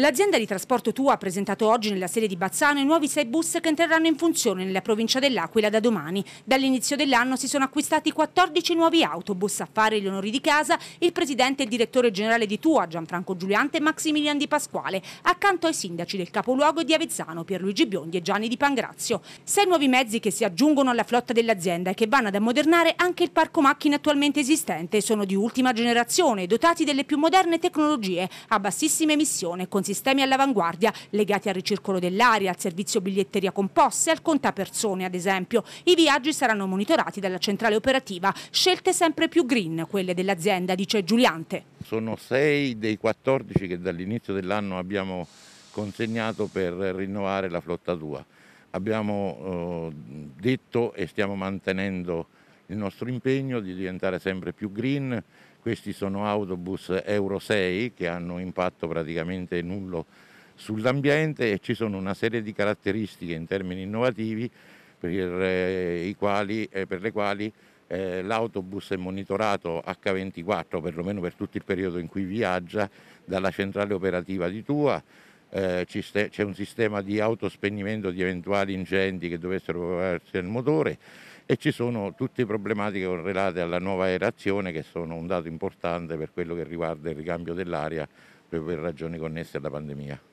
L'azienda di trasporto Tua ha presentato oggi nella sede di Bazzano i nuovi sei bus che entreranno in funzione nella provincia dell'Aquila da domani. Dall'inizio dell'anno si sono acquistati 14 nuovi autobus. A fare gli onori di casa il presidente e il direttore generale di Tua, Gianfranco Giuliante e Maximilian Di Pasquale, accanto ai sindaci del capoluogo di Avezzano, Pierluigi Biondi e Gianni Di Pangrazio. Sei nuovi mezzi che si aggiungono alla flotta dell'azienda e che vanno ad ammodernare anche il parco macchine attualmente esistente. Sono di ultima generazione, dotati delle più moderne tecnologie, a bassissima emissione, considerate sistemi all'avanguardia legati al ricircolo dell'aria, al servizio biglietteria composta e al contapersone ad esempio. I viaggi saranno monitorati dalla centrale operativa, scelte sempre più green quelle dell'azienda, dice Giuliante. Sono sei dei 14 che dall'inizio dell'anno abbiamo consegnato per rinnovare la flotta 2. Abbiamo eh, detto e stiamo mantenendo il nostro impegno di diventare sempre più green. Questi sono autobus Euro 6 che hanno impatto praticamente nullo sull'ambiente e ci sono una serie di caratteristiche in termini innovativi per, eh, quali, eh, per le quali eh, l'autobus è monitorato H24, perlomeno per tutto il periodo in cui viaggia, dalla centrale operativa di Tua eh, c'è un sistema di autospegnimento di eventuali incendi che dovessero provocarsi nel motore e ci sono tutte le problematiche correlate alla nuova aerazione che sono un dato importante per quello che riguarda il ricambio dell'aria proprio per ragioni connesse alla pandemia.